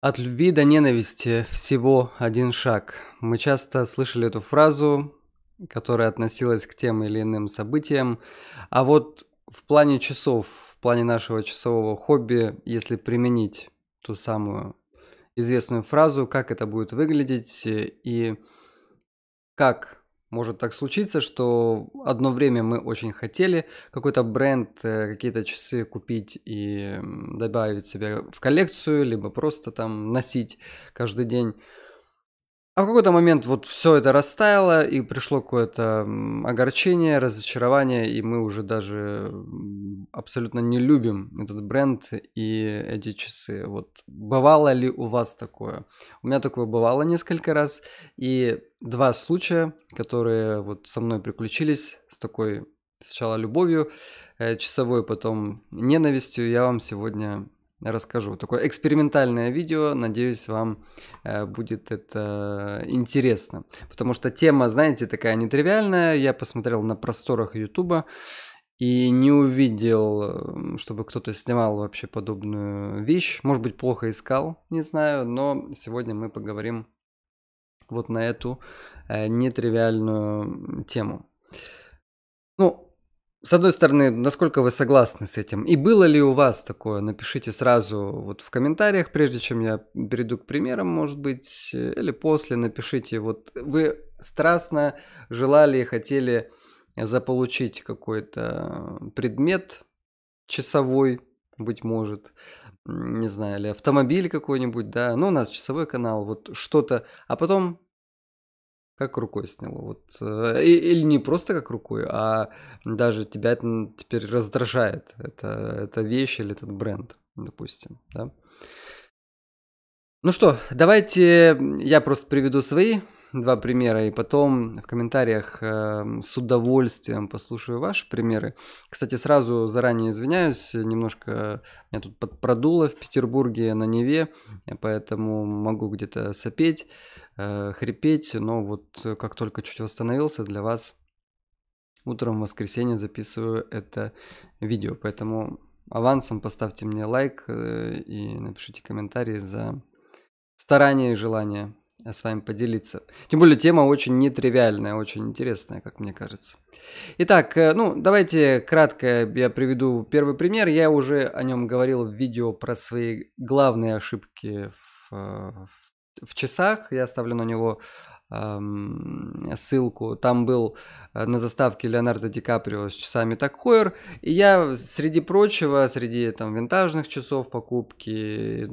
От любви до ненависти всего один шаг. Мы часто слышали эту фразу, которая относилась к тем или иным событиям. А вот в плане часов, в плане нашего часового хобби, если применить ту самую известную фразу, как это будет выглядеть и как может так случиться, что одно время мы очень хотели какой-то бренд, э, какие-то часы купить и добавить себе в коллекцию, либо просто там носить каждый день. А в какой-то момент вот все это растаяло, и пришло какое-то огорчение, разочарование, и мы уже даже абсолютно не любим этот бренд и эти часы. Вот бывало ли у вас такое? У меня такое бывало несколько раз, и два случая, которые вот со мной приключились с такой сначала любовью, э, часовой, потом ненавистью, я вам сегодня расскажу. Такое экспериментальное видео, надеюсь, вам э, будет это интересно. Потому что тема, знаете, такая нетривиальная. Я посмотрел на просторах Ютуба и не увидел, э, чтобы кто-то снимал вообще подобную вещь. Может быть, плохо искал, не знаю, но сегодня мы поговорим вот на эту э, нетривиальную тему. Ну, с одной стороны, насколько вы согласны с этим? И было ли у вас такое? Напишите сразу вот в комментариях, прежде чем я перейду к примерам, может быть, или после напишите. Вот вы страстно желали и хотели заполучить какой-то предмет часовой, быть может, не знаю, или автомобиль какой-нибудь, да, ну, у нас часовой канал, вот что-то, а потом как рукой сняло. Вот. Э, или не просто как рукой, а даже тебя это теперь раздражает. Это, это вещь или этот бренд, допустим. Да? Ну что, давайте я просто приведу свои два примера, и потом в комментариях э, с удовольствием послушаю ваши примеры. Кстати, сразу заранее извиняюсь, немножко меня тут подпродуло в Петербурге на Неве, поэтому могу где-то сопеть. Э, хрипеть, но вот э, как только чуть восстановился, для вас утром в воскресенье записываю это видео. Поэтому авансом поставьте мне лайк э, и напишите комментарии за старание и желание с вами поделиться. Тем более тема очень нетривиальная, очень интересная, как мне кажется. Итак, ну давайте кратко я приведу первый пример. Я уже о нем говорил в видео про свои главные ошибки в, в в часах, я оставлю на него эм, ссылку. Там был э, на заставке Леонардо Ди Каприо с часами Такхойер. И я, среди прочего, среди там винтажных часов покупки,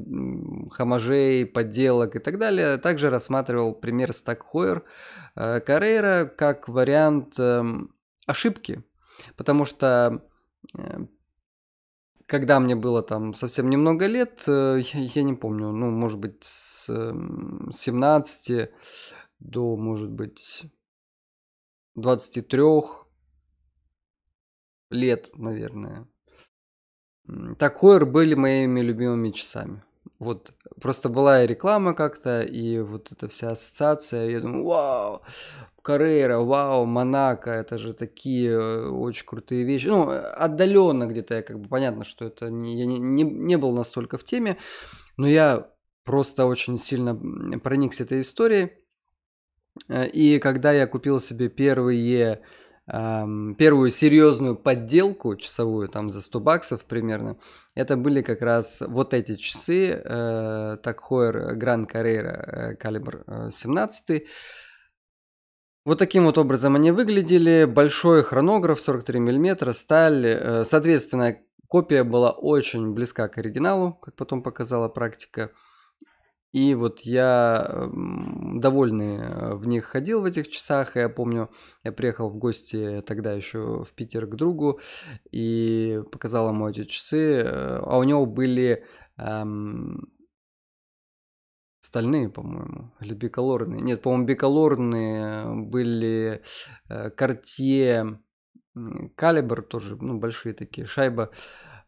хамажей, подделок и так далее, также рассматривал пример с Такхойер э, Каррейра как вариант эм, ошибки. Потому что э, когда мне было там совсем немного лет, э, я, не помню, ну, может быть, с 17 эм, до, может быть, 23 лет, наверное. такой Хойер были моими любимыми часами вот просто была и реклама как-то, и вот эта вся ассоциация, я думаю, вау, Карейра, вау, Монако, это же такие э, очень крутые вещи. Ну, э, отдаленно где-то, я как бы понятно, что это не, я не, не, не был настолько в теме, но я просто очень сильно проникся этой историей. Э, и когда я купил себе первые первую серьезную подделку часовую, там за 100 баксов примерно, это были как раз вот эти часы э, Такхойр э, Гран Carrera э, калибр э, 17. Вот таким вот образом они выглядели. Большой хронограф 43 мм, сталь. Э, соответственно, копия была очень близка к оригиналу, как потом показала практика. И вот я эм, довольный э, в них ходил в этих часах. Я помню, я приехал в гости тогда еще в Питер к другу и показал ему эти часы. Э, а у него были эм, стальные, по-моему, или биколорные. Нет, по-моему, биколорные были э, Калибр тоже, ну, большие такие, шайба.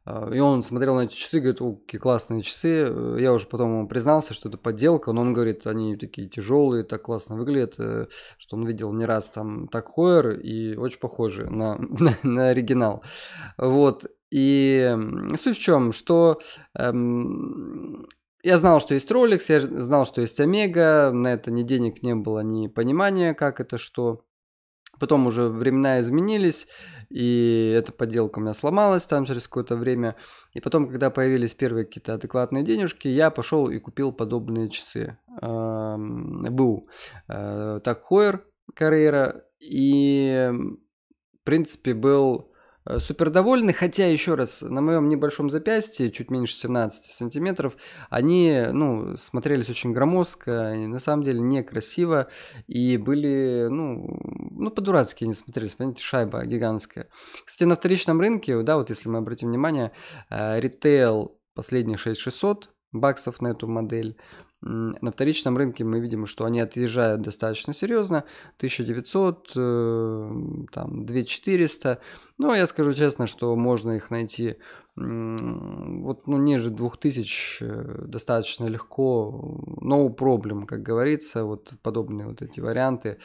А, и он смотрел на эти часы, говорит, о, какие классные часы. Э, я уже потом ему признался, что это подделка, но он говорит, они такие тяжелые, так классно выглядят, э, что он видел не раз там так Хойер и очень похожи на, на, на оригинал. Вот. И суть в чем, что эм, я знал, что есть Rolex, я знал, что есть Омега, на это ни денег не было, ни понимания, как это, что. Потом уже времена изменились, и эта подделка у меня сломалась там через какое-то время. И потом, когда появились первые какие-то адекватные денежки, я пошел и купил подобные часы. Был э, так Хойер Карьера, и в принципе был Э, супер довольны, хотя, еще раз, на моем небольшом запястье, чуть меньше 17 сантиметров, они, ну, смотрелись очень громоздко, и на самом деле некрасиво, и были, ну, ну по-дурацки они смотрелись, понимаете, шайба гигантская. Кстати, на вторичном рынке, да, вот если мы обратим внимание, э, ритейл последний 6600 баксов на эту модель, на вторичном рынке мы видим, что они отъезжают достаточно серьезно, 1900, э, там 2400. Но я скажу честно, что можно их найти вот, ну, ниже 2000 э, достаточно легко, э, no problem, как говорится, вот подобные вот эти варианты,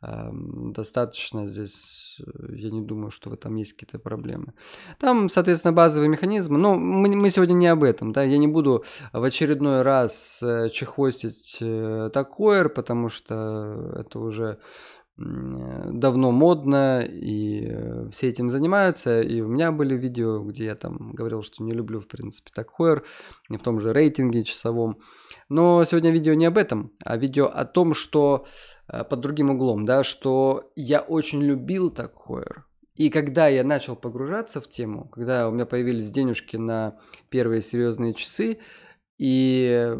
эм, достаточно здесь, э, я не думаю, что в этом есть какие-то проблемы. Там, соответственно, базовые механизмы, но мы, мы сегодня не об этом, да, я не буду в очередной раз чехвостить такое, потому что это уже Э, давно модно, и э, все этим занимаются. И у меня были видео, где я там говорил, что не люблю, в принципе, так хуэр, в том же рейтинге часовом. Но сегодня видео не об этом, а видео о том, что э, под другим углом, да, что я очень любил так хуэр. И когда я начал погружаться в тему, когда у меня появились денежки на первые серьезные часы, и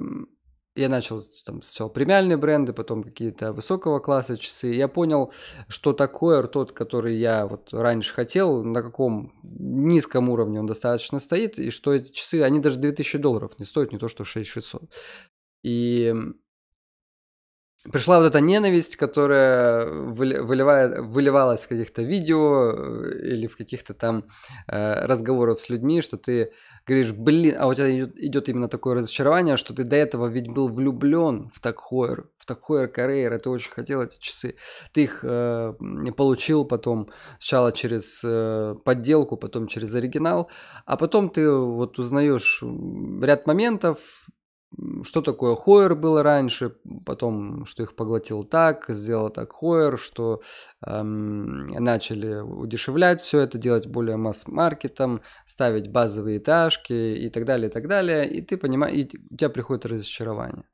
я начал там, сначала премиальные бренды, потом какие-то высокого класса часы. Я понял, что такое тот, который я вот раньше хотел, на каком низком уровне он достаточно стоит, и что эти часы, они даже 2000 долларов не стоят, не то что 6600. И пришла вот эта ненависть, которая выливает, выливалась в каких-то видео э, или в каких-то там э, разговорах с людьми, что ты говоришь, блин, а у тебя идет, идет именно такое разочарование, что ты до этого ведь был влюблен в Такхойр, в Такхойр Карейр, ты очень хотел эти часы. Ты их э, получил потом сначала через э, подделку, потом через оригинал, а потом ты вот узнаешь ряд моментов, что такое Хойер было раньше, потом, что их поглотил так, сделал так Хойер, что эм, начали удешевлять все это, делать более масс-маркетом, ставить базовые этажки и так далее, и так далее, и ты понимаешь, и у тебя приходит разочарование.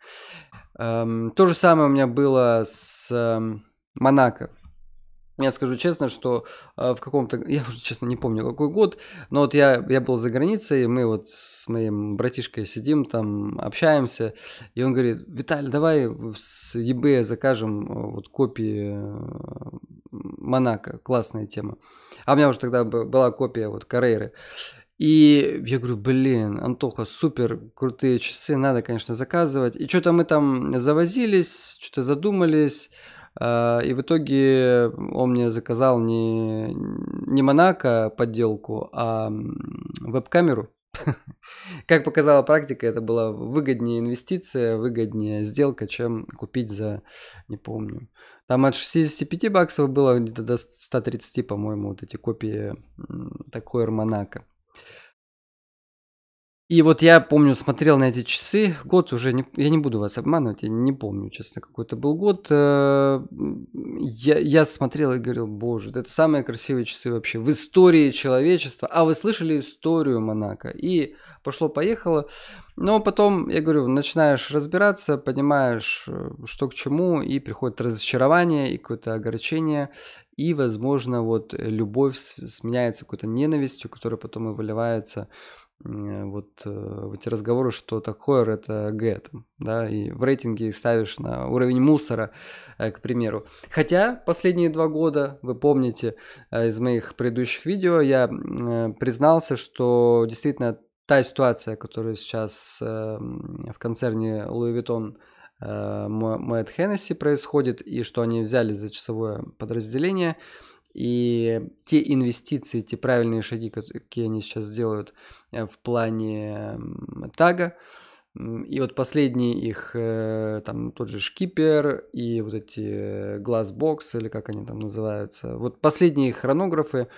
Эм, то же самое у меня было с эм, Монако. Я скажу честно, что э, в каком-то, я уже честно не помню какой год, но вот я, я был за границей, мы вот с моим братишкой сидим там, общаемся, и он говорит, Виталь, давай с eBay закажем э, вот копии э, Монако, классная тема. А у меня уже тогда была копия вот Карейры. И я говорю, блин, Антоха, супер крутые часы, надо, конечно, заказывать. И что-то мы там завозились, что-то задумались, а, и в итоге он мне заказал не, не Монако подделку, а веб-камеру. Как показала практика, это была выгоднее инвестиция, выгоднее сделка, чем купить за, не помню. Там от 65 баксов было где-то до 130, по-моему, вот эти копии такой Монако. И вот я помню, смотрел на эти часы, год уже, не, я не буду вас обманывать, я не помню, честно, какой это был год. Э, я, я смотрел и говорил, боже, это самые красивые часы вообще в истории человечества. А вы слышали историю Монако? И пошло-поехало. Но потом, я говорю, начинаешь разбираться, понимаешь, э, что к чему, и приходит разочарование, и какое-то огорчение, и, возможно, вот любовь сменяется какой-то ненавистью, которая потом и выливается Э, вот, э, эти разговоры, что такое это Г, да, и в рейтинге ставишь на уровень мусора, э, к примеру. Хотя последние два года, вы помните из моих предыдущих видео, я признался, что действительно та ситуация, которая сейчас в концерне Louis Vuitton Мэтт Хеннесси происходит, и что они взяли за часовое подразделение – и те инвестиции, те правильные шаги, какие они сейчас сделают э, в плане тага, и вот последние их, э, там тот же Шкипер и вот эти Glassbox, э, или как они там называются, вот последние хронографы,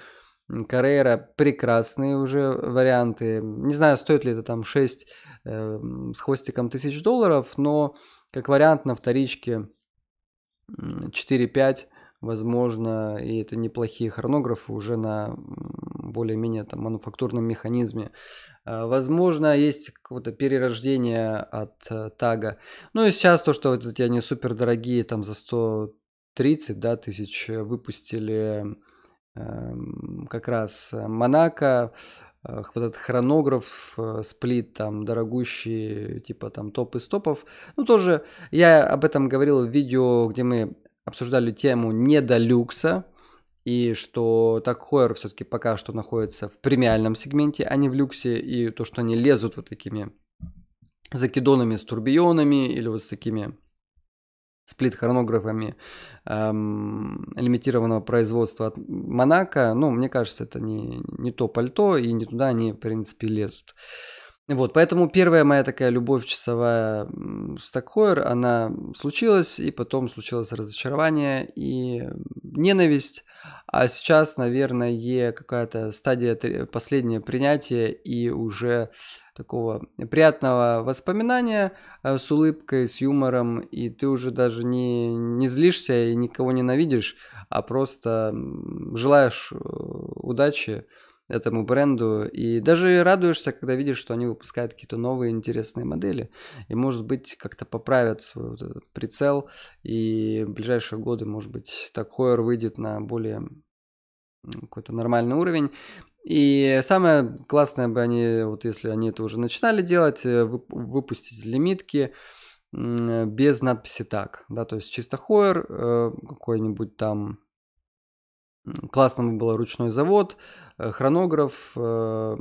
Каррера прекрасные уже варианты. Не знаю, стоит ли это там 6 э, с хвостиком тысяч долларов, но как вариант на вторичке 4-5 возможно, и это неплохие хронографы уже на более-менее там мануфактурном механизме. А, возможно, есть какое-то перерождение от э, тага. Ну и сейчас то, что вот эти они супер дорогие, там за 130 да, тысяч э, выпустили эм, как раз Монако, вот этот хронограф, э, сплит, там, дорогущий, типа там топ из топов. Ну, тоже я об этом говорил в видео, где мы обсуждали тему не до люкса и что так хоррор все-таки пока что находится в премиальном сегменте, а не в люксе, и то, что они лезут вот такими закидонами с турбионами или вот с такими сплит-хронографами эм, лимитированного производства от Монако, ну, мне кажется, это не, не то пальто, и не туда они, в принципе, лезут. Вот, поэтому первая моя такая любовь часовая Стокхойер, она случилась, и потом случилось разочарование и ненависть. А сейчас, наверное, какая-то стадия последнее принятие и уже такого приятного воспоминания э, с улыбкой, с юмором, и ты уже даже не, не злишься и никого ненавидишь, а просто желаешь э, удачи, этому бренду. И даже радуешься, когда видишь, что они выпускают какие-то новые интересные модели. И, может быть, как-то поправят свой вот этот прицел. И в ближайшие годы, может быть, так Хойер выйдет на более какой-то нормальный уровень. И самое классное бы они, вот если они это уже начинали делать, э, выпустить лимитки без надписи так, да, то есть чисто Хойер, э, какой-нибудь там классным был ручной завод, э, хронограф э,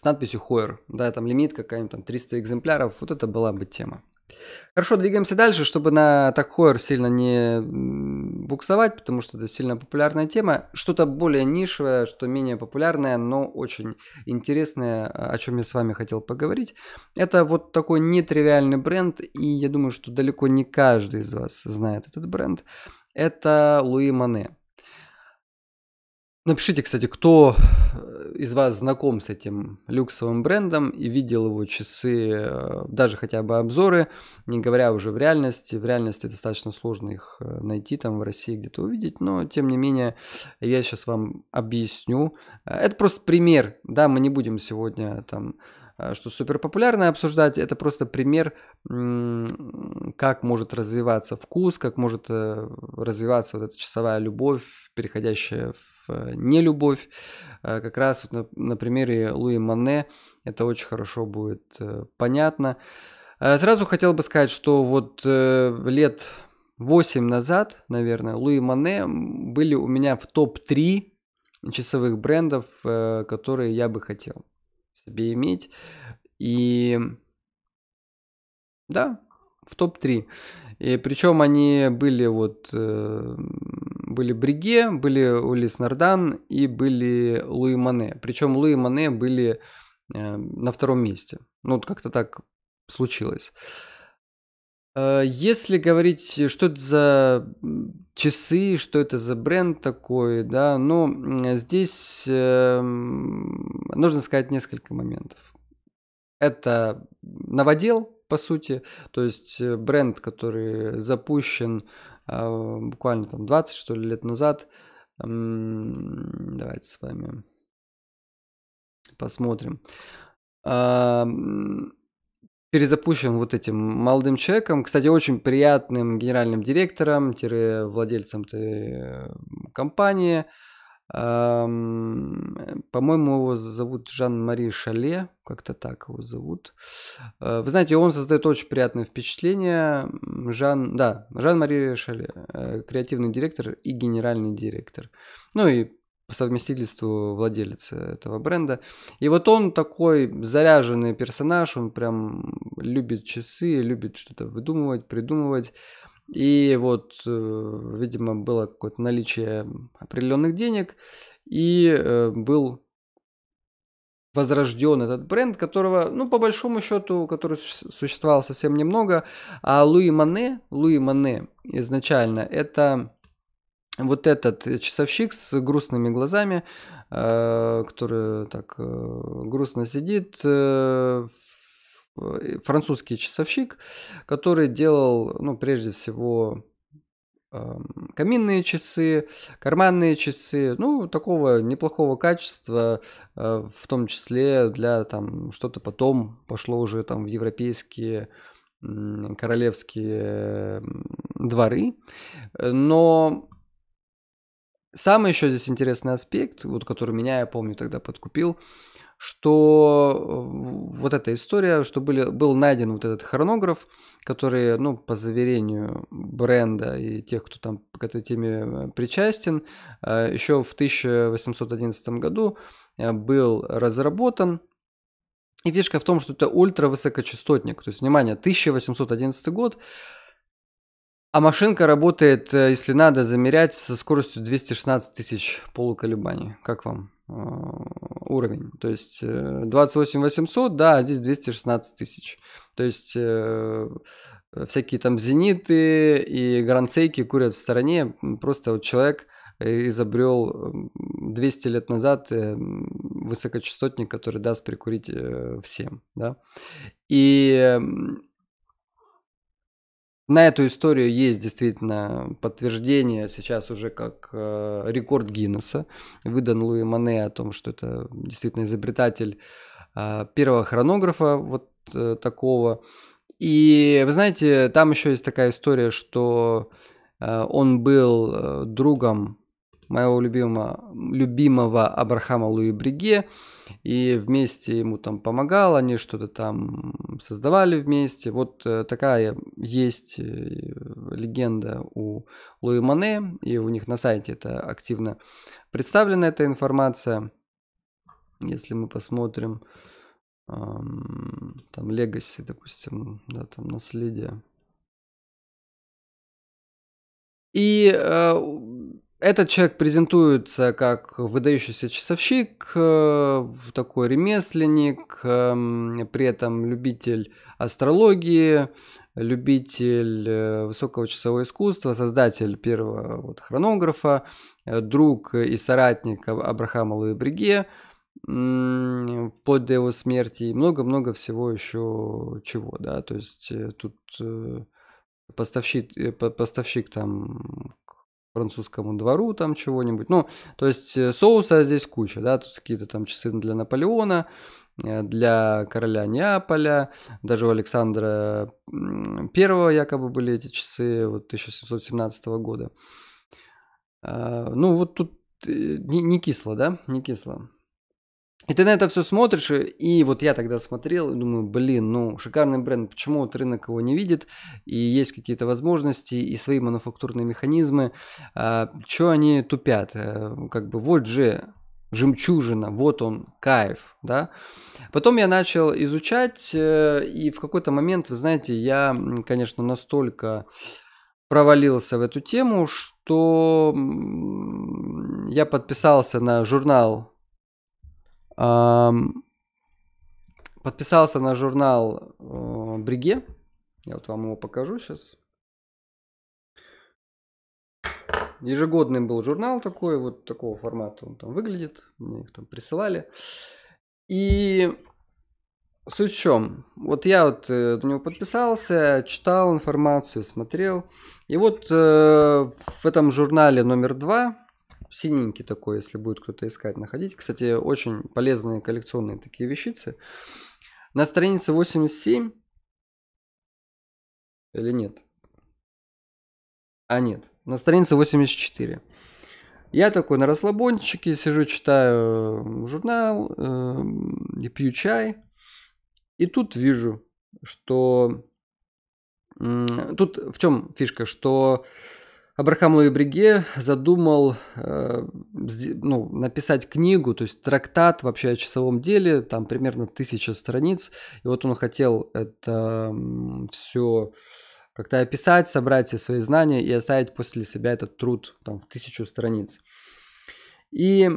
с надписью Хойер, да, там лимит какая-нибудь, там 300 экземпляров, вот это была бы тема. Хорошо, двигаемся дальше, чтобы на так Хойер сильно не буксовать, потому что это сильно популярная тема. Что-то более нишевое, что менее популярное, но очень интересное, о чем я с вами хотел поговорить. Это вот такой нетривиальный бренд, и я думаю, что далеко не каждый из вас знает этот бренд. Это Луи Мане. Напишите, кстати, кто э, из вас знаком с этим люксовым брендом и видел его часы, э, даже хотя бы обзоры, не говоря уже в реальности. В реальности достаточно сложно их э, найти, там в России где-то увидеть, но тем не менее я сейчас вам объясню. Это просто пример, да, мы не будем сегодня там Э, что супер популярное обсуждать, это просто пример, как может развиваться вкус, как может э, развиваться вот эта часовая любовь, переходящая в э, нелюбовь. Как раз вот на, на примере Луи Мане это очень хорошо будет понятно. Сразу хотел бы сказать, что вот лет 8 назад, наверное, Луи Мане были у меня в топ-3 часовых брендов, которые я бы хотел себе иметь. И да, в топ-3. И причем они были вот э, были Бриге, были Улис Нардан и были Луи Мане. Причем Луи Мане были э, на втором месте. Ну, вот как-то так случилось. Э, если говорить, что это за часы, что это за бренд такой, да, но здесь эм, нужно сказать несколько моментов. Это новодел, по сути, то есть э, бренд, который запущен э, буквально там 20, что ли, лет назад. Давайте с вами посмотрим перезапущен вот этим молодым человеком, кстати, очень приятным генеральным директором, владельцем этой э, компании. По-моему, его зовут Жан-Мари Шале, как-то так его зовут. Э, вы знаете, он создает очень приятное впечатление. Жан, да, Жан-Мари Шале, э, креативный директор и генеральный директор. Ну и по совместительству владелец этого бренда. И вот он такой заряженный персонаж, он прям любит часы, любит что-то выдумывать, придумывать. И вот, э, видимо, было какое-то наличие определенных денег, и э, был возрожден этот бренд, которого, ну, по большому счету, который существовал совсем немного. А Луи Мане, Луи Мане изначально, это вот этот э, часовщик с грустными глазами, э, который так э, грустно сидит, французский часовщик, который делал, ну, прежде всего, эм, каминные часы, карманные часы, ну, такого неплохого качества, в том числе для там что-то потом пошло уже там в европейские королевские дворы. Но Самый еще здесь интересный аспект, вот который меня, я помню, тогда подкупил, что э, вот эта история, что были, был найден вот этот хронограф, который, ну, по заверению бренда и тех, кто там к этой теме э, причастен, э, еще в 1811 году был разработан. И фишка в том, что это ультравысокочастотник. То есть, внимание, 1811 год, а машинка работает, э, если надо, замерять со скоростью 216 тысяч полуколебаний. Как вам э, уровень? То есть 28 э, 800, да, а здесь 216 тысяч. То есть всякие там зениты и грандсейки курят в стороне. Просто вот человек изобрел 200 лет назад высокочастотник, который даст прикурить всем. Да? И на эту историю есть действительно подтверждение сейчас уже как э, рекорд Гиннесса. Выдан Луи Мане о том, что это действительно изобретатель э, первого хронографа вот э, такого. И вы знаете, там еще есть такая история, что э, он был э, другом моего любимого, любимого Абрахама Луи Бриге, и вместе ему там помогал, они что-то там создавали вместе. Вот э, такая есть э, легенда у Луи Мане, и у них на сайте это активно представлена эта информация. Если мы посмотрим, там Legacy, допустим, да, там наследие. И э, этот человек презентуется как выдающийся часовщик, э, такой ремесленник, эм, при этом любитель астрологии, любитель э, высокого часового искусства, создатель первого вот хронографа, э, друг и соратник Абрахама Луи Бриге, вплоть до его смерти и много-много всего еще чего, да, то есть тут поставщик, поставщик там французскому двору там чего-нибудь. Ну, то есть э, соуса здесь куча, да, тут какие-то там часы для Наполеона, э, для короля Неаполя, даже у Александра первого якобы были эти часы вот 1717 года. А, ну, вот тут э, не, не кисло, да, не кисло. И ты на это все смотришь, и вот я тогда смотрел и думаю, блин, ну шикарный бренд, почему вот рынок его не видит, и есть какие-то возможности, и свои мануфактурные механизмы, а, что они тупят, а, как бы вот же жемчужина, вот он, кайф, да. Потом я начал изучать, э, и в какой-то момент, вы знаете, я, конечно, настолько провалился в эту тему, что я подписался на журнал Подписался на журнал э, Бриге. Я вот вам его покажу сейчас. Ежегодный был журнал такой, вот такого формата он там выглядит. Мне их там присылали. И суть в чем? Вот я вот э, на него подписался, читал информацию, смотрел. И вот э, в этом журнале номер два синенький такой, если будет кто-то искать, находить. Кстати, очень полезные коллекционные такие вещицы. На странице 87 или нет? А нет, на странице 84. Я такой на расслабончике сижу, читаю э, журнал, э, пью чай. И тут вижу, что... Э, тут в чем фишка, что э, Абрахам Луи Бриге задумал э, ну, написать книгу, то есть трактат вообще о часовом деле, там примерно тысяча страниц. И вот он хотел это все как-то описать, собрать все свои знания и оставить после себя этот труд там, в тысячу страниц. И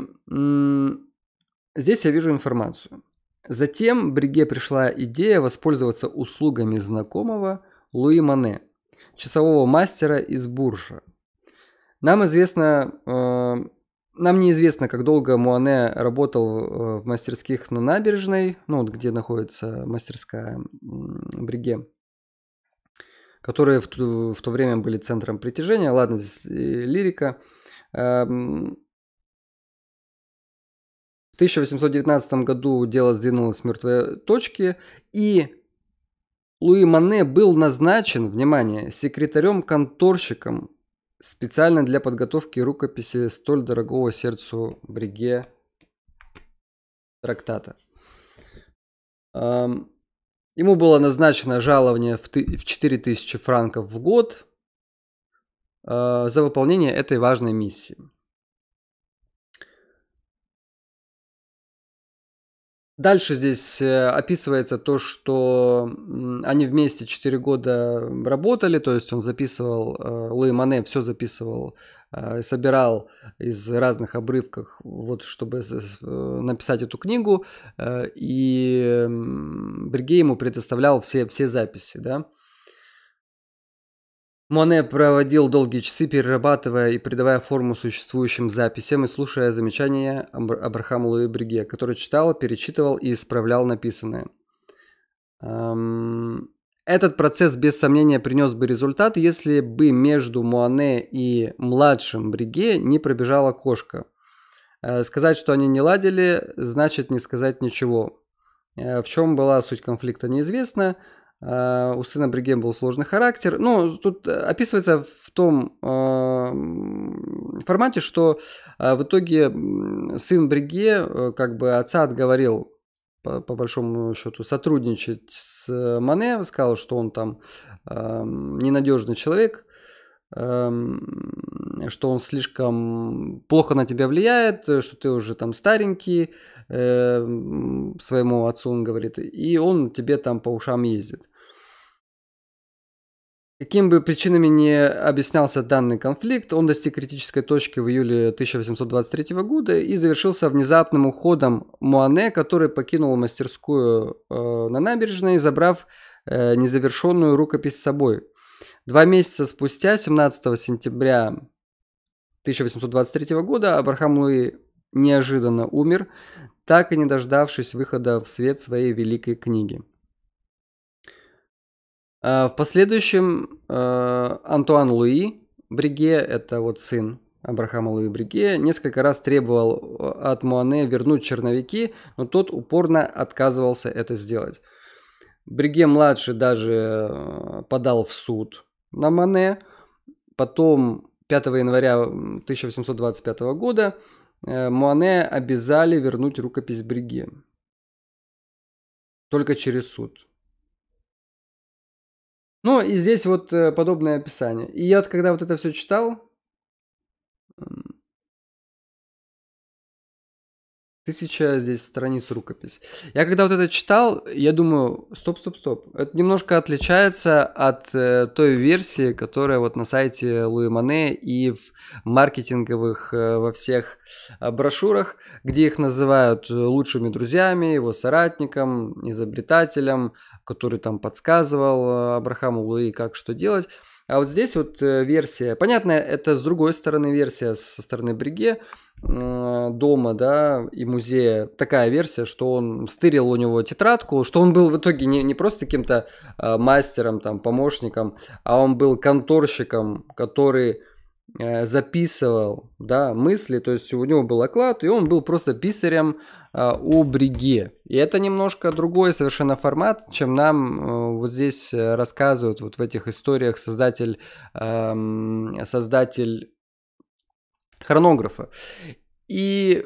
здесь я вижу информацию. Затем Бриге пришла идея воспользоваться услугами знакомого Луи Мане, часового мастера из Буржа, нам известно, э, нам неизвестно, как долго Муане работал э, в мастерских на набережной, ну вот где находится мастерская Бриге, которые в то, в то время были центром притяжения. Ладно, здесь э, лирика. Эм, в 1819 году дело сдвинулось с мертвой точки, и Луи Мане был назначен, внимание, секретарем-конторщиком специально для подготовки рукописи столь дорогого сердцу Бриге трактата. Ему было назначено жалование в 4000 франков в год а, за выполнение этой важной миссии. Дальше здесь э, описывается то, что они вместе 4 года работали, то есть он записывал, э, Луи Мане все записывал э, собирал из разных обрывков, вот, чтобы написать эту книгу, и Бригей ему предоставлял все, все записи, да. Моне проводил долгие часы, перерабатывая и придавая форму существующим записям и слушая замечания Абрахама Луи Бриге, который читал, перечитывал и исправлял написанное. Эм, этот процесс, без сомнения, принес бы результат, если бы между Муане и младшим Бриге не пробежала кошка. Э, сказать, что они не ладили, значит не сказать ничего. Э, в чем была суть конфликта, неизвестно. Э, у сына Бриген был сложный характер. Ну, тут э, описывается в том э, формате, что в итоге сын Бриге как бы отца отговорил по, по большому счету сотрудничать с Мане, сказал, что он там ненадежный человек, что он слишком плохо на тебя влияет, что ты уже там старенький, своему отцу он говорит, и он тебе там по ушам ездит. Каким бы причинами не объяснялся данный конфликт, он достиг критической точки в июле 1823 года и завершился внезапным уходом Муане, который покинул мастерскую э, на набережной, забрав э, незавершенную рукопись с собой. Два месяца спустя, 17 сентября 1823 года, Абрахам Луи неожиданно умер, так и не дождавшись выхода в свет своей великой книги. А, в последующем а, Антуан Луи Бриге, это вот сын Абрахама Луи Бриге, несколько раз требовал а, от Муане вернуть черновики, но тот упорно отказывался это сделать. Бриге-младший даже подал в суд на Мане. Потом 5 января 1825 года Муане обязали вернуть рукопись Бриге. Только через суд. Ну, и здесь вот э, подобное описание. И я вот когда вот это все читал, Тысяча здесь страниц рукопись. Я когда вот это читал, я думаю, стоп, стоп, стоп. Это немножко отличается от э, той версии, которая вот на сайте Луи Мане и в маркетинговых э, во всех э, брошюрах, где их называют э, лучшими друзьями, его соратником, изобретателем, который там подсказывал э, Абрахаму Луи, как что делать. А вот здесь вот э, версия, понятно, это с другой стороны версия, со стороны Бриге, дома, да, и музея, такая версия, что он стырил у него тетрадку, что он был в итоге не, не просто каким-то а, мастером, там, помощником, а он был конторщиком, который э, записывал, да, мысли, то есть у него был оклад, и он был просто писарем, а, о бриге. И это немножко другой совершенно формат, чем нам э, вот здесь э, рассказывают вот в этих историях создатель, эм, создатель хронографа. И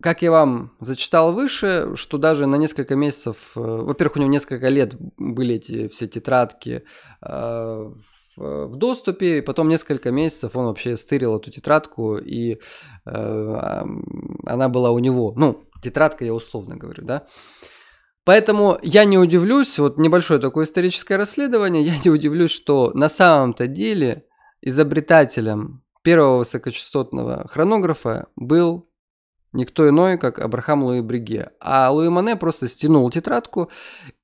как я вам зачитал выше, что даже на несколько месяцев, э, во-первых, у него несколько лет были эти все тетрадки в Э, в доступе, и потом несколько месяцев он вообще стырил эту тетрадку, и э, она была у него. Ну, тетрадка я условно говорю, да. Поэтому я не удивлюсь, вот небольшое такое историческое расследование, я не удивлюсь, что на самом-то деле изобретателем первого высокочастотного хронографа был Никто иной, как Абрахам Луи Бриге. А Луи Мане просто стянул тетрадку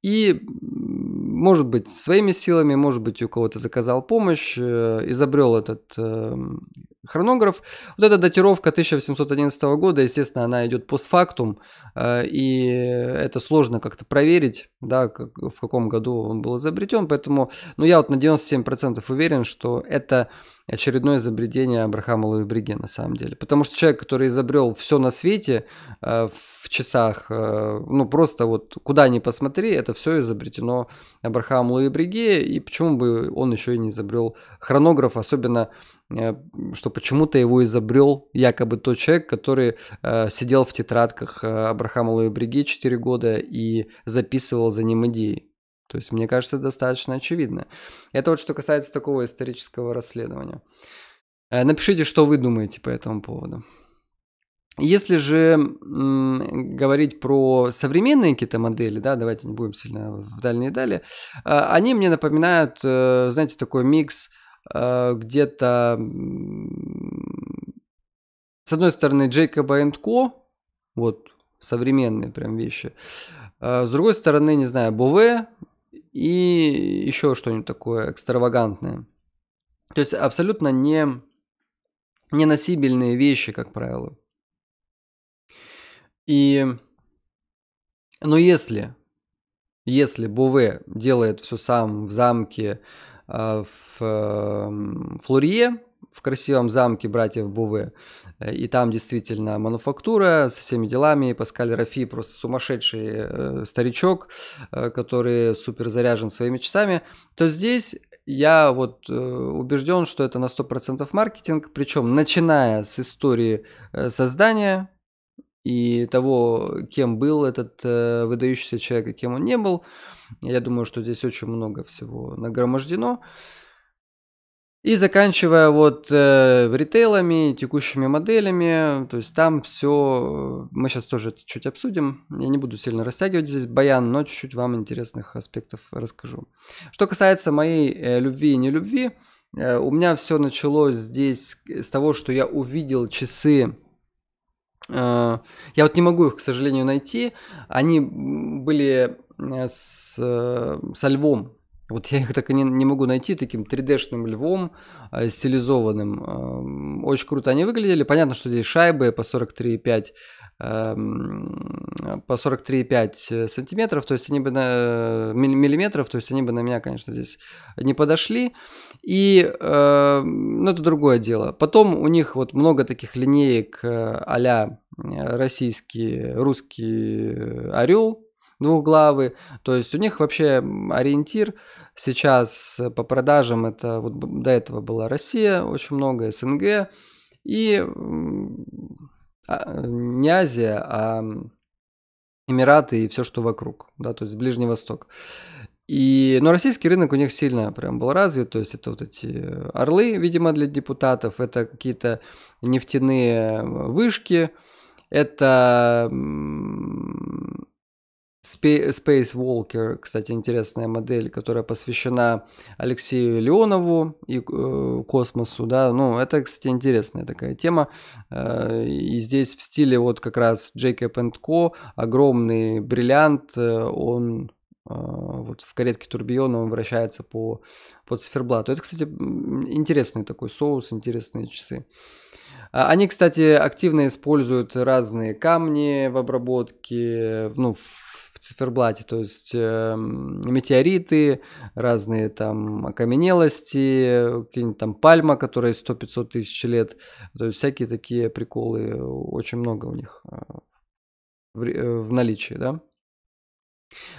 и, может быть, своими силами, может быть, у кого-то заказал помощь, э, изобрел этот эм, хронограф. Вот эта датировка 1811 года, естественно, она идет постфактум, э, и это сложно как-то проверить, да, в каком году он был изобретен, поэтому, ну, я вот на 97% уверен, что это очередное изобретение Абрахама Луи на самом деле, потому что человек, который изобрел все на свете э, в часах, э, ну, просто вот куда ни посмотри, это все изобретено Абрахамом Луи и почему бы он еще и не изобрел хронограф, особенно Э, что почему-то его изобрел якобы тот человек, который э, сидел в тетрадках э, Абрахама Луи Бриги 4 года и записывал за ним идеи. То есть, мне кажется, достаточно очевидно. Это вот что касается такого исторического расследования. Э, напишите, что вы думаете по этому поводу. Если же м, говорить про современные какие-то модели, да, давайте не будем сильно в дальние дали, они мне напоминают, знаете, такой микс – Э, где-то с одной стороны Джейкоба Эндко, вот современные прям вещи, а с другой стороны, не знаю, Бове и еще что-нибудь такое экстравагантное. То есть абсолютно не неносибельные вещи, как правило. И, но если, если Бове делает все сам в замке, Э, в эм, Флурье, в красивом замке братьев Бувы э, И там действительно мануфактура со всеми делами. Паскаль Рафи просто сумасшедший э, старичок, который супер заряжен своими часами. То здесь я вот убежден, что это на 100% маркетинг. Причем начиная с истории создания и того, кем был этот э, выдающийся человек, и кем он не был. Я думаю, что здесь очень много всего нагромождено. И заканчивая вот э, ритейлами, текущими моделями, то есть там все, мы сейчас тоже это чуть обсудим, я не буду сильно растягивать здесь баян, но чуть-чуть вам интересных аспектов расскажу. Что касается моей э, любви и нелюбви, э, у меня все началось здесь с того, что я увидел часы Э, я вот не могу их, к сожалению, найти. Они были э, с, э, со львом. Вот я их так и не, не могу найти, таким 3D-шным львом, стилизованным. Эм, очень круто они выглядели. Понятно, что здесь шайбы по 43,5 Эм, по 43,5 э, сантиметров, то есть они бы на э, миллиметров, то есть они бы на меня, конечно, здесь не подошли. И, эм, ну, это другое дело. Потом у них вот много таких линеек э, а-ля российский, русский орел, двухглавы. То есть у них вообще ориентир сейчас по продажам, это вот до этого была Россия, очень много СНГ. И а, не Азия, а Эмираты и все, что вокруг, да, то есть Ближний Восток. И, но ну, российский рынок у них сильно прям был развит, то есть это вот эти орлы, видимо, для депутатов, это какие-то нефтяные вышки, это Space Walker, кстати, интересная модель, которая посвящена Алексею Леонову и э, космосу, да, ну, это, кстати, интересная такая тема, э, и здесь в стиле вот как раз Jacob Co, огромный бриллиант, э, он э, вот в каретке турбиона он вращается по, по циферблату. Это, кстати, интересный такой соус, интересные часы. А они, кстати, активно используют разные камни в обработке, ну, в циферблате, то есть э, метеориты, разные там окаменелости, какие-нибудь там пальма, которая 100-500 тысяч лет, то есть всякие такие приколы, э, очень много у них э, в, э, в наличии, да.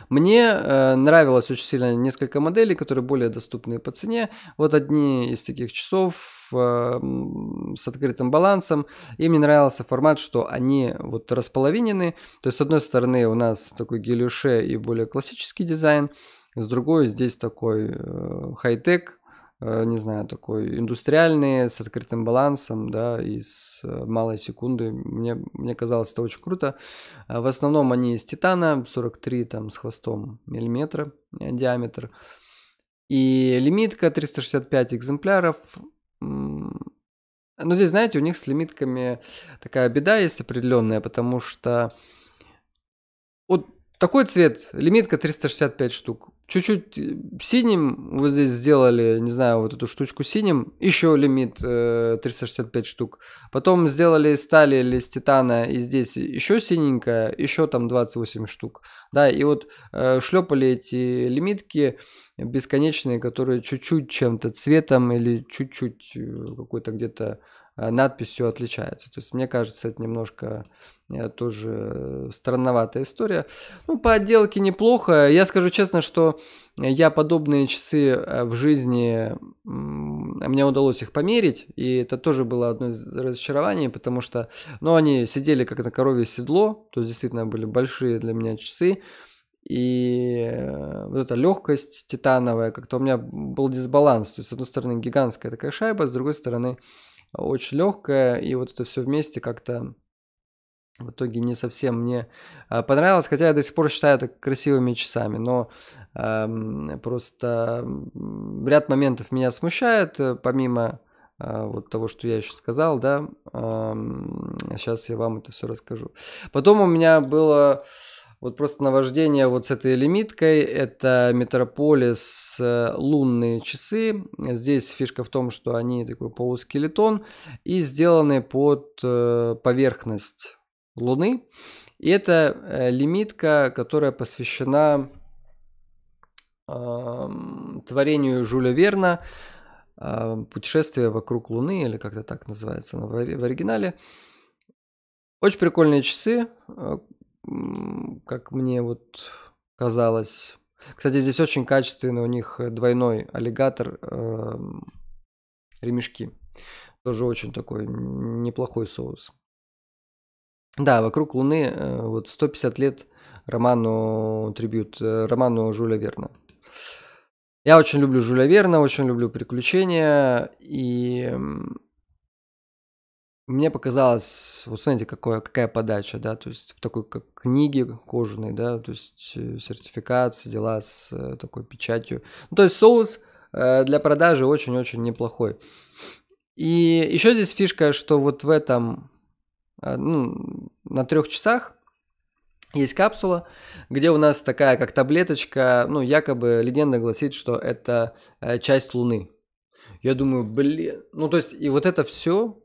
Мне э, нравилось очень сильно несколько моделей, которые более доступны по цене. Вот одни из таких часов э, с открытым балансом. И мне нравился формат, что они вот располовинены. То есть, с одной стороны, у нас такой гелюше и более классический дизайн. С другой, здесь такой э, хай-тек, Э, не знаю, такой индустриальный, с открытым балансом, да, и с э, малой секунды. Мне, мне казалось это очень круто. Э, в основном они из титана, 43 там с хвостом миллиметра диаметр. И лимитка 365 экземпляров. Но ну, здесь, знаете, у них с лимитками такая беда есть определенная, потому что вот такой цвет, лимитка 365 штук. Чуть-чуть э, синим вот здесь сделали, не знаю, вот эту штучку синим, еще лимит э, 365 штук. Потом сделали стали или из титана, и здесь еще синенькая, еще там 28 штук. Да, и вот э, шлепали эти лимитки бесконечные, которые чуть-чуть чем-то цветом или чуть-чуть э, какой-то где-то Э, надписью отличается. То есть, мне кажется, это немножко э, тоже странноватая история. Ну, по отделке неплохо. Я скажу честно, что я подобные часы э, в жизни, мне удалось их померить, и это тоже было одно из разочарований, потому что, ну, они сидели как на коровье седло, то есть действительно были большие для меня часы, и вот эта легкость титановая, как-то у меня был дисбаланс. То есть, с одной стороны, гигантская такая шайба, с другой стороны, очень легкая, и вот это все вместе как-то в итоге не совсем мне а, понравилось, хотя я до сих пор считаю это красивыми часами, но э, просто ряд моментов меня смущает, э, помимо э, вот того, что я еще сказал, да, э, сейчас я вам это все расскажу. Потом у меня было вот просто наваждение вот с этой лимиткой. Это Метрополис э, лунные часы. Здесь фишка в том, что они такой полускелетон и сделаны под э, поверхность Луны. И это э, лимитка, которая посвящена творению Жюля Верна а, «Путешествие вокруг Луны» или как-то так называется в оригинале. Очень прикольные часы, как мне вот казалось. Кстати, здесь очень качественный у них э, двойной аллигатор э, ремешки. Тоже очень такой неплохой соус. Да, вокруг Луны э, вот 150 лет роману трибют, э, роману Жюля Верна. Я очень люблю Жюля Верна, очень люблю приключения и мне показалось, вот смотрите, какое, какая подача, да, то есть в такой как книге кожаной, да, то есть э, сертификат, дела с э, такой печатью. Ну, то есть соус э, для продажи очень-очень неплохой. И еще здесь фишка, что вот в этом, ну, на трех часах есть капсула, где у нас такая как таблеточка, ну, якобы легенда гласит, что это часть Луны. Я думаю, блин, ну, то есть, и вот это все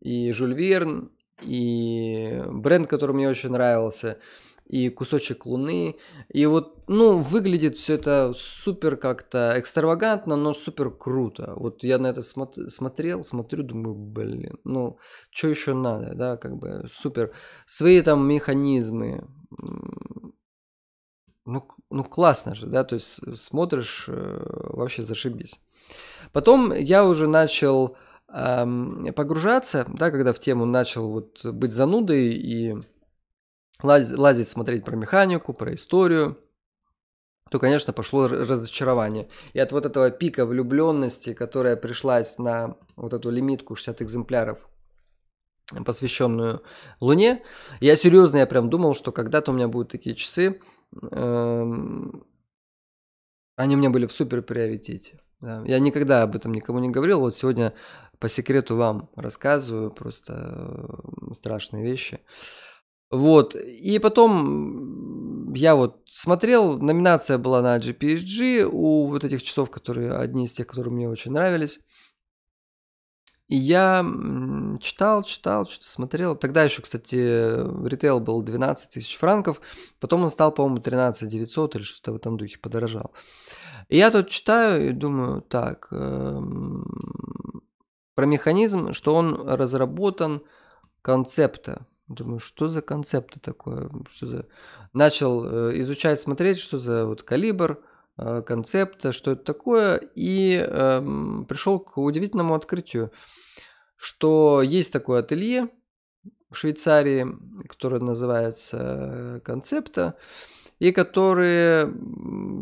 и Жюль Верн, и бренд, который мне очень нравился, и кусочек Луны. И вот, ну, выглядит все это супер как-то экстравагантно, но супер круто. Вот я на это смотр- смотрел, смотрю, думаю, блин, ну, что еще надо, да, как бы супер. Свои там механизмы, ну, ну классно же, да, то есть э, смотришь, э, вообще зашибись. Потом я уже начал погружаться, да, когда в тему начал вот быть занудой и лазить, лазить смотреть про механику, про историю, то, конечно, пошло разочарование. И от вот этого пика влюбленности, которая пришлась на вот эту лимитку 60 экземпляров, посвященную Луне, я серьезно, я прям думал, что когда-то у меня будут такие часы, эм, они у меня были в супер приоритете. Да. Я никогда об этом никому не говорил. Вот сегодня по секрету вам рассказываю, просто э, страшные вещи. Вот, и потом я вот смотрел, номинация была на GPSG у вот этих часов, которые одни из тех, которые мне очень нравились. И я читал, читал, что-то смотрел. Тогда еще, кстати, ритейл был 12 тысяч франков. Потом он стал, по-моему, 13 900 или что-то в этом духе подорожал. И я тут читаю и думаю, так, эм, про механизм, что он разработан концепта. Думаю, что за концепты такое? Что за... Начал э, изучать, смотреть, что за вот калибр, э, концепта, что это такое, и э, эм, пришел к удивительному открытию, что есть такое ателье в Швейцарии, которое называется э, концепта, и которые,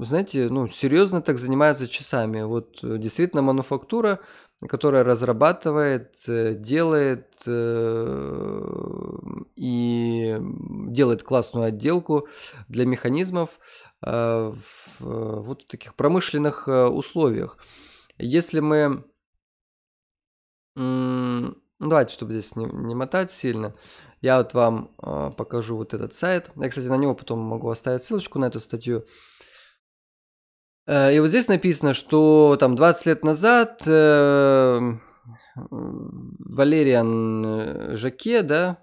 знаете, ну, серьезно так занимаются часами. Вот э, действительно мануфактура, которая разрабатывает, э, делает э, и делает классную отделку для механизмов в вот таких промышленных условиях. Если мы ну, давайте, чтобы здесь не, не мотать сильно, я вот вам э, покажу вот этот сайт. Я, кстати, на него потом могу оставить ссылочку на эту статью. Э, и вот здесь написано, что там 20 лет назад э, Валериан э, Жаке, да,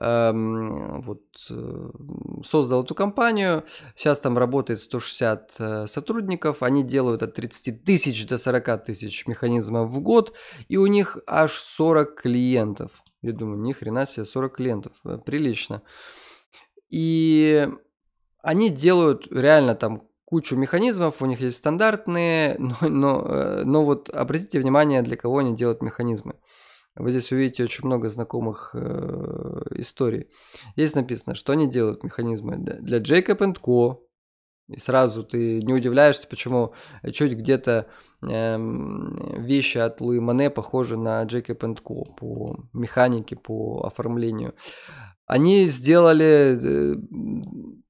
Эм, вот, создал эту компанию. Сейчас там работает 160 э, сотрудников. Они делают от 30 тысяч до 40 тысяч механизмов в год. И у них аж 40 клиентов. Я думаю, ни хрена себе, 40 клиентов. Э, прилично. И они делают реально там кучу механизмов, у них есть стандартные, но, но, э, но вот обратите внимание, для кого они делают механизмы. Вы здесь увидите очень много знакомых э, историй. Здесь написано, что они делают, механизмы для, для Jacob Co. И сразу ты не удивляешься, почему э, чуть где-то э, вещи от Луи Мане похожи на Jacob Co. по механике, по оформлению. Они сделали э,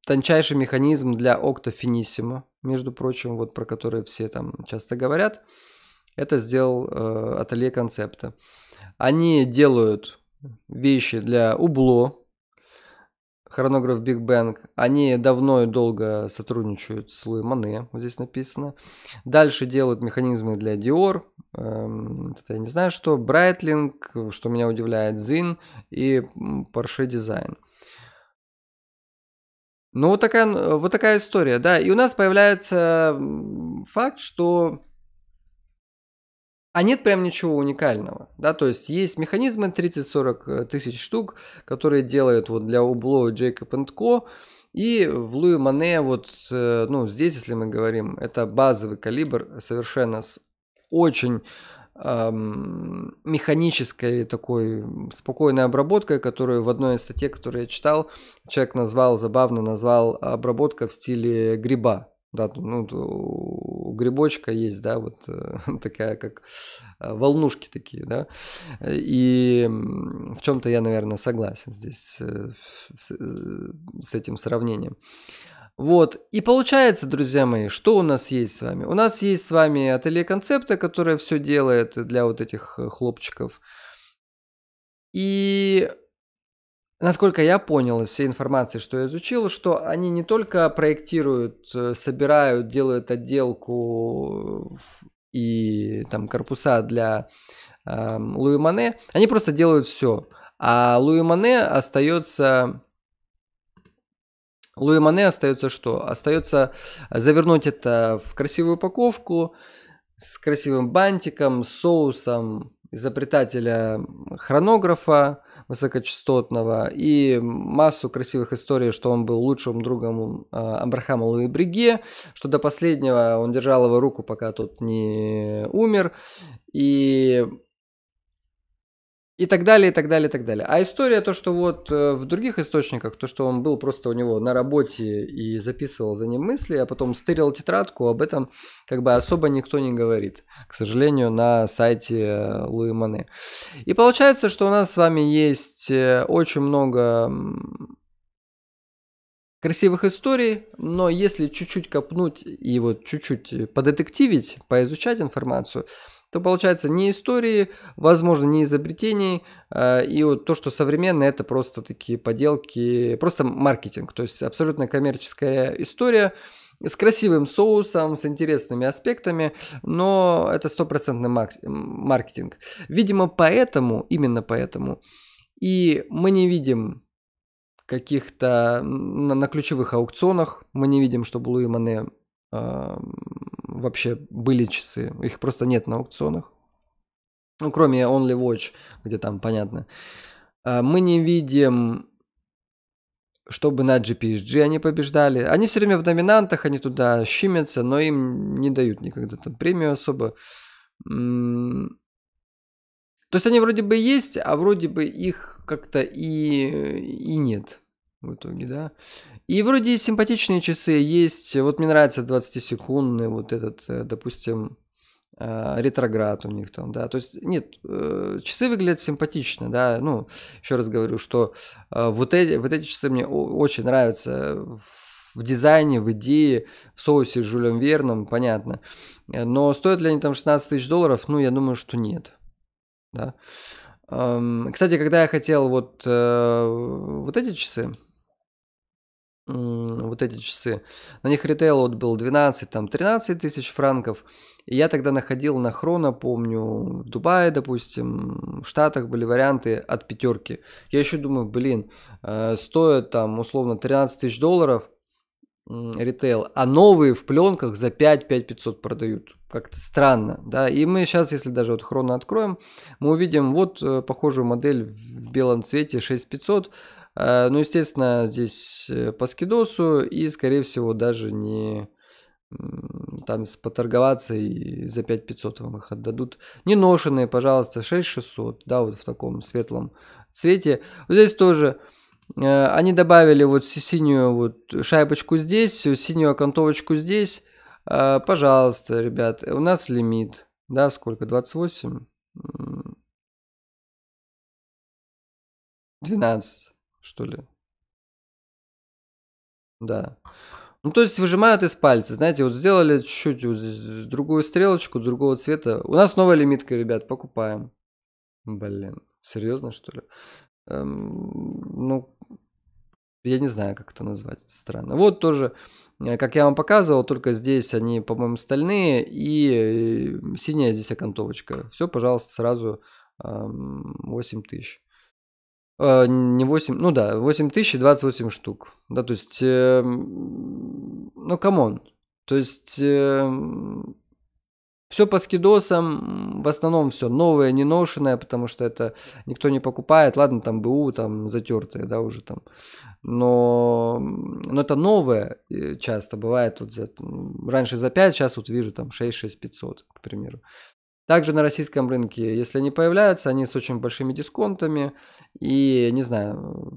тончайший механизм для Octofinissimo, между прочим, вот про который все там часто говорят. Это сделал э, ателье концепта. Они делают вещи для Убло, хронограф Биг Бэнг. Они давно и долго сотрудничают с Луи Мане, вот здесь написано. Дальше делают механизмы для Dior, эм, это я не знаю что, Брайтлинг, что меня удивляет, Зин и Porsche Design. Ну, вот такая, вот такая история, да. И у нас появляется факт, что а нет прям ничего уникального, да, то есть есть механизмы 30-40 э, тысяч штук, которые делают вот для Ублоу Убло Джейкоб Co. И в Луи Мане вот, э, ну, здесь, если мы говорим, это базовый калибр совершенно с очень эм, механической такой спокойной обработкой, которую в одной из статей, которую я читал, человек назвал, забавно назвал обработка в стиле гриба. Да, ну, у грибочка есть, да, вот э, такая, как э, волнушки такие, да. Э, и в чем-то я, наверное, согласен здесь с этим сравнением. Вот. И получается, друзья мои, что у нас есть с вами? У нас есть с вами ателье концепта, которое все делает для вот этих хлопчиков. И Насколько я понял из всей информации, что я изучил, что они не только проектируют, э, собирают, делают отделку э, и там корпуса для э, Луи Мане, они просто делают все. А Луи Мане остается... Луи Мане остается что? Остается завернуть это в красивую упаковку с красивым бантиком, соусом изобретателя хронографа, высокочастотного, и массу красивых историй, что он был лучшим другом а, Абрахама Луи Бриге, что до последнего он держал его руку, пока тот не умер, и и так далее, и так далее, и так далее. А история то, что вот э, в других источниках, то, что он был просто у него на работе и записывал за ним мысли, а потом стырил тетрадку, об этом как бы особо никто не говорит, к сожалению, на сайте э, Луи Мане. И получается, что у нас с вами есть э, очень много красивых историй, но если чуть-чуть копнуть и вот чуть-чуть подетективить, поизучать информацию – то получается не истории, возможно, не изобретений, э, и вот то, что современное, это просто такие поделки, просто маркетинг, то есть абсолютно коммерческая история, с красивым соусом, с интересными аспектами, но это стопроцентный маркетинг. Видимо, поэтому, именно поэтому, и мы не видим каких-то на, на ключевых аукционах, мы не видим, чтобы Луи Мане а, вообще были часы. Их просто нет на аукционах. Ну, кроме Only Watch, где там понятно. А, мы не видим, чтобы на GPSG они побеждали. Они все время в доминантах, они туда щимятся, но им не дают никогда там премию особо. То есть они вроде бы есть, а вроде бы их как-то и, и нет в итоге, да. И вроде симпатичные часы, есть, вот мне нравится 20-секундный вот этот, э, допустим, а, ретроград у них там, да, то есть, нет, э, часы выглядят симпатично, да, ну, еще раз говорю, что а, вот эти, вот эти часы мне очень нравятся в дизайне, в идее, в соусе с Жюлем Верном, понятно, но стоят ли они там 16 тысяч долларов, ну, я думаю, что нет, да. Кстати, когда я хотел вот, э, вот эти часы, вот эти часы. На них ритейл вот был 12, там 13 тысяч франков. И я тогда находил на хрона, помню, в Дубае, допустим, в Штатах были варианты от пятерки. Я еще думаю, блин, э, стоят там условно 13 тысяч долларов э, ритейл, а новые в пленках за 5-5-500 продают. Как-то странно, да. И мы сейчас, если даже вот хрона откроем, мы увидим вот э, похожую модель в белом цвете 6500, Э, ну, естественно, здесь э, по скидосу и, скорее всего, даже не там поторговаться и за 5500 вам их отдадут. Не ношенные, пожалуйста, 6600, да, вот в таком светлом цвете. Вот здесь тоже э, они добавили вот синюю вот шайбочку здесь, синюю окантовочку здесь. пожалуйста, ребят, у нас лимит, да, сколько, 28? 12 что ли. Да. Ну, то есть выжимают из пальца. Знаете, вот сделали чуть-чуть вот другую стрелочку, другого цвета. У нас новая лимитка, ребят, покупаем. Блин, серьезно, что ли? Эм, ну, я не знаю, как это назвать, это странно. Вот тоже, э, как я вам показывал, только здесь они, по-моему, стальные и э, синяя здесь окантовочка. Все, пожалуйста, сразу эм, тысяч. Э, не 8, ну да, тысяч 8028 штук. Да, то есть, э, ну, камон. То есть, э, эм, все по скидосам, в основном все новое, не ношенное, потому что это никто не покупает. Ладно, там БУ, там затертые, да, уже там. Но, но это новое э, часто бывает. Вот за, раньше за 5, сейчас вот вижу там 6-6500, к примеру. Также на российском рынке, если они появляются, они с очень большими дисконтами. И не знаю,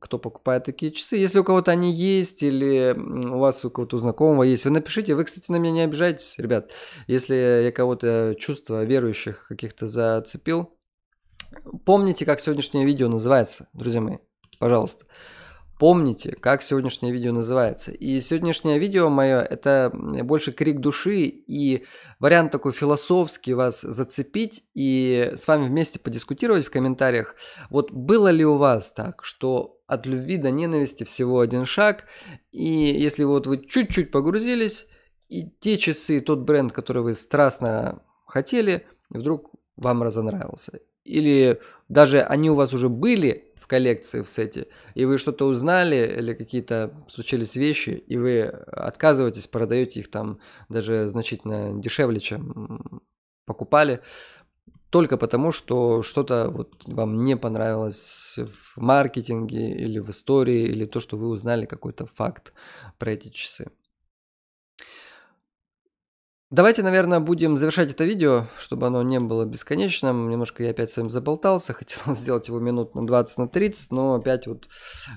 кто покупает такие часы. Если у кого-то они есть или у вас у кого-то знакомого есть, вы напишите. Вы, кстати, на меня не обижайтесь, ребят. Если я кого-то чувства верующих каких-то зацепил, помните, как сегодняшнее видео называется, друзья мои. Пожалуйста помните, как сегодняшнее видео называется. И сегодняшнее видео мое – это больше крик души и вариант такой философский вас зацепить и с вами вместе подискутировать в комментариях. Вот было ли у вас так, что от любви до ненависти всего один шаг, и если вот вы чуть-чуть погрузились, и те часы, тот бренд, который вы страстно хотели, вдруг вам разонравился. Или даже они у вас уже были, коллекции, в сете, и вы что-то узнали или какие-то случились вещи, и вы отказываетесь, продаете их там даже значительно дешевле, чем покупали, только потому, что что-то вот вам не понравилось в маркетинге или в истории, или то, что вы узнали какой-то факт про эти часы. Давайте, наверное, будем завершать это видео, чтобы оно не было бесконечным. Немножко я опять с вами заболтался, хотел сделать его минут на 20, на 30, но опять вот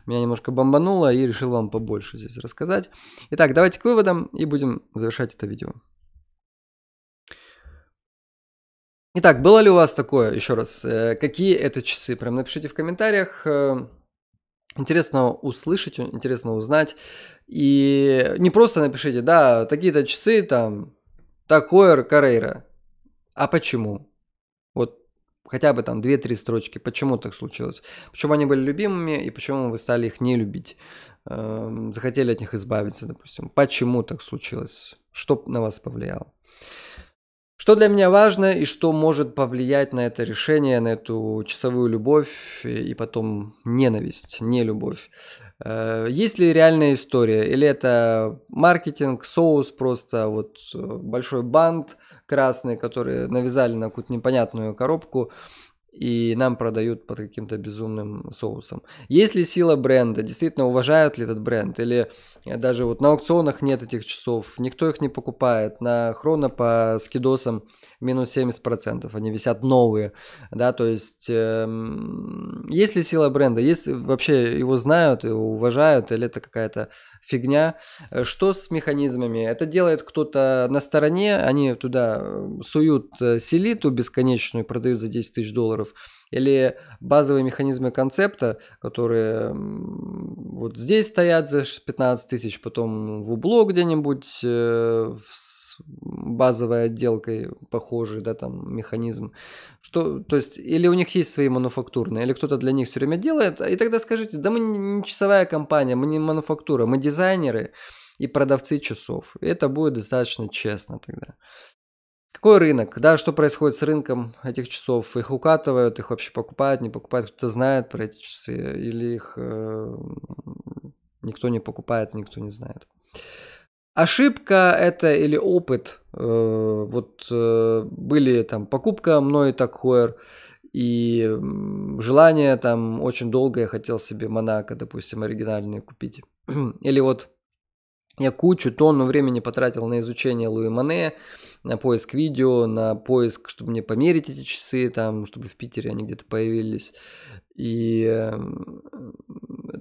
меня немножко бомбануло и решил вам побольше здесь рассказать. Итак, давайте к выводам и будем завершать это видео. Итак, было ли у вас такое, еще раз, э, какие это часы? Прям напишите в комментариях. Э, интересно услышать, интересно узнать. И не просто напишите, да, такие-то часы там такое Карейра. А почему? Вот хотя бы там 2-3 строчки, почему так случилось, почему они были любимыми и почему вы стали их не любить, эм, захотели от них избавиться, допустим, почему так случилось, что на вас повлияло. Что для меня важно и что может повлиять на это решение, на эту часовую любовь и потом ненависть, не любовь. Э, есть ли реальная история? Или это маркетинг, соус просто, вот э, большой бант красный, который навязали на какую-то непонятную коробку? и нам продают под каким-то безумным соусом. Есть ли сила бренда? Действительно, уважают ли этот бренд? Или э, даже вот на аукционах нет этих часов, никто их не покупает. На хроно по скидосам минус 70%, они висят новые. Да, то есть, э, есть ли сила бренда? Есть, вообще его знают, и уважают, или это какая-то фигня. Э, что с механизмами? Это делает кто-то на стороне, они туда э, суют э, селиту бесконечную, продают за 10 тысяч долларов. Или базовые механизмы концепта, которые вот здесь стоят за 15 тысяч, потом в углу где-нибудь, базовой отделкой похожий, да, там, механизм. Что, то есть, или у них есть свои мануфактурные, или кто-то для них все время делает, и тогда скажите, да мы не часовая компания, мы не мануфактура, мы дизайнеры и продавцы часов. И это будет достаточно честно тогда. Какой рынок? Да, что происходит с рынком этих часов? Их укатывают, их вообще покупают, не покупают? Кто-то знает про эти часы или их э, никто не покупает, никто не знает? Ошибка это или опыт. Э, вот э, были там покупка мной такое и желание там очень долго я хотел себе Монако, допустим, оригинальный купить. Или вот я кучу, тонну времени потратил на изучение Луи Мане, на поиск видео, на поиск, чтобы мне померить эти часы, там, чтобы в Питере они где-то появились. И э,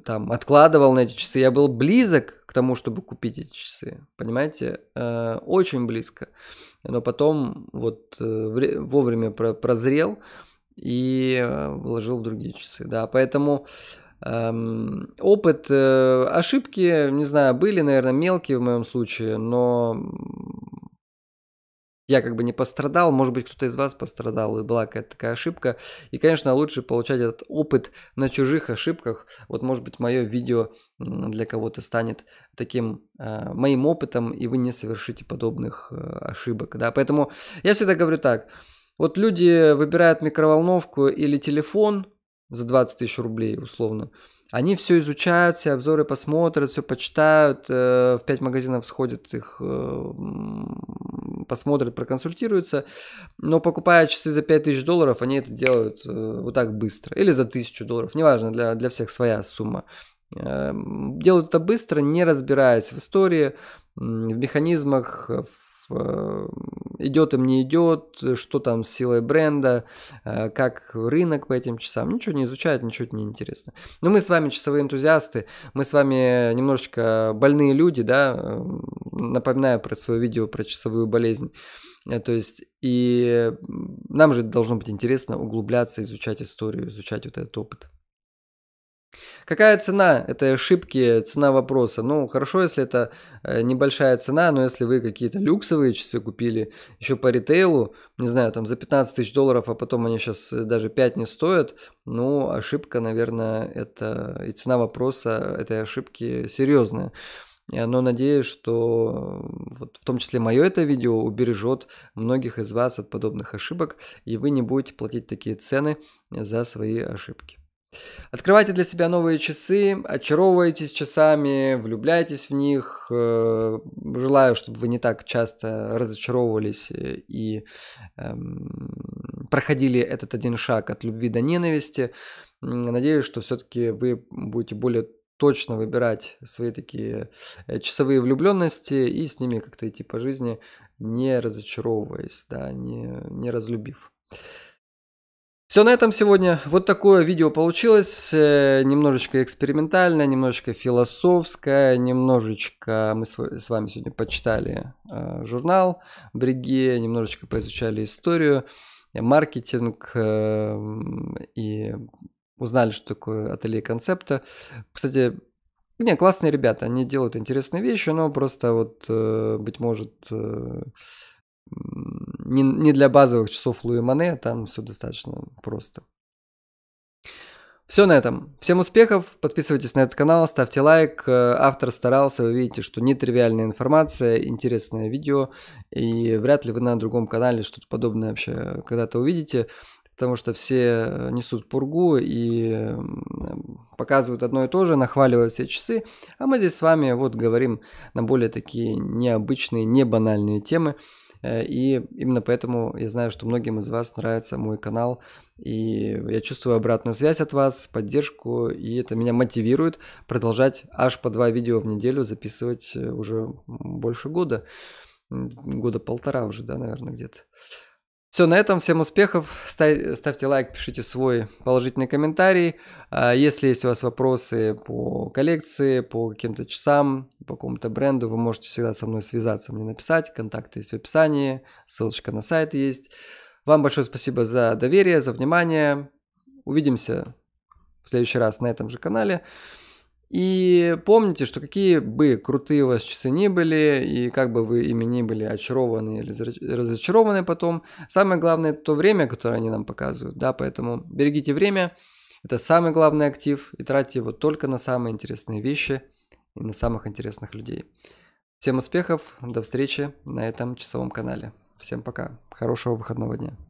там откладывал на эти часы. Я был близок к тому, чтобы купить эти часы. Понимаете? Э, очень близко. Но потом вот э, вовремя прозрел и вложил в другие часы. Да, поэтому Эм, опыт, э, ошибки, не знаю, были, наверное, мелкие в моем случае, но я как бы не пострадал, может быть, кто-то из вас пострадал, и была какая-то такая ошибка. И, конечно, лучше получать этот опыт на чужих ошибках. Вот, может быть, мое видео для кого-то станет таким э, моим опытом, и вы не совершите подобных э, ошибок. Да? Поэтому я всегда говорю так. Вот люди выбирают микроволновку или телефон, за 20 тысяч рублей условно, они все изучают, все обзоры посмотрят, все почитают, э, в пять магазинов сходят их, э, посмотрят, проконсультируются. Но покупая часы за тысяч долларов, они это делают э, вот так быстро. Или за 1000 долларов, неважно, для, для всех своя сумма. Э, делают это быстро, не разбираясь в истории, в механизмах, э, Э, идет им не идет, что там с силой бренда, э, как рынок по этим часам. Ничего не изучают, ничего не интересно. Но ну, мы с вами часовые энтузиасты, мы с вами немножечко больные люди, да, э, напоминаю про свое видео про часовую болезнь. То есть, и нам же должно быть интересно углубляться, изучать историю, изучать вот этот опыт. Какая цена этой ошибки, цена вопроса? Ну, хорошо, если это э, небольшая цена, но если вы какие-то люксовые часы купили еще по ритейлу, не знаю, там за 15 тысяч долларов, а потом они сейчас э, даже 5 не стоят, ну, ошибка, наверное, это и цена вопроса этой ошибки серьезная. Но надеюсь, что э, вот в том числе мое это видео убережет многих из вас от подобных ошибок, и вы не будете платить такие цены за свои ошибки. Открывайте для себя новые часы, очаровывайтесь часами, влюбляйтесь в них. Э, желаю, чтобы вы не так часто разочаровывались э, и эм, проходили этот один шаг от любви до ненависти. Надеюсь, что все-таки вы будете более точно выбирать свои такие э, часовые влюбленности и с ними как-то идти по жизни, не разочаровываясь, да, не, не разлюбив. Все на этом сегодня. Вот такое видео получилось. Э, немножечко экспериментальное, немножечко философское, немножечко мы с вами сегодня почитали э, журнал Бриге, немножечко поизучали историю, э, маркетинг и узнали, что такое ателье концепта. Кстати, не, классные ребята, они делают интересные вещи, но просто вот, быть может, не, не для базовых часов Луи Мане, там все достаточно просто. Все на этом. Всем успехов, подписывайтесь на этот канал, ставьте лайк. Э, автор старался, вы видите, что нетривиальная информация, интересное видео, и вряд ли вы на другом канале что-то подобное вообще когда-то увидите, потому что все э, несут пургу и показывают одно и то же, нахваливают все часы, а мы здесь с вами вот говорим на более такие необычные, не банальные темы. Э, и именно поэтому я знаю, что многим из вас нравится мой канал, и я чувствую обратную связь от вас, поддержку, и это меня мотивирует продолжать аж по два видео в неделю записывать э, уже больше года, года полтора уже, да, наверное, где-то. Все, на этом всем успехов. ставьте лайк, пишите свой положительный комментарий. А, если есть у вас вопросы по коллекции, по каким-то часам, по какому-то бренду, вы можете всегда со мной связаться, мне написать. Контакты есть в описании, ссылочка на сайт есть. Вам большое спасибо за доверие, за внимание. Увидимся в следующий раз на этом же канале. И помните, что какие бы крутые у вас часы ни были, и как бы вы ими ни были очарованы или разочарованы потом, самое главное это то время, которое они нам показывают, да, поэтому берегите время, это самый главный актив, и тратьте его только на самые интересные вещи и на самых интересных людей. Всем успехов, до встречи на этом часовом канале. Всем пока, хорошего выходного дня.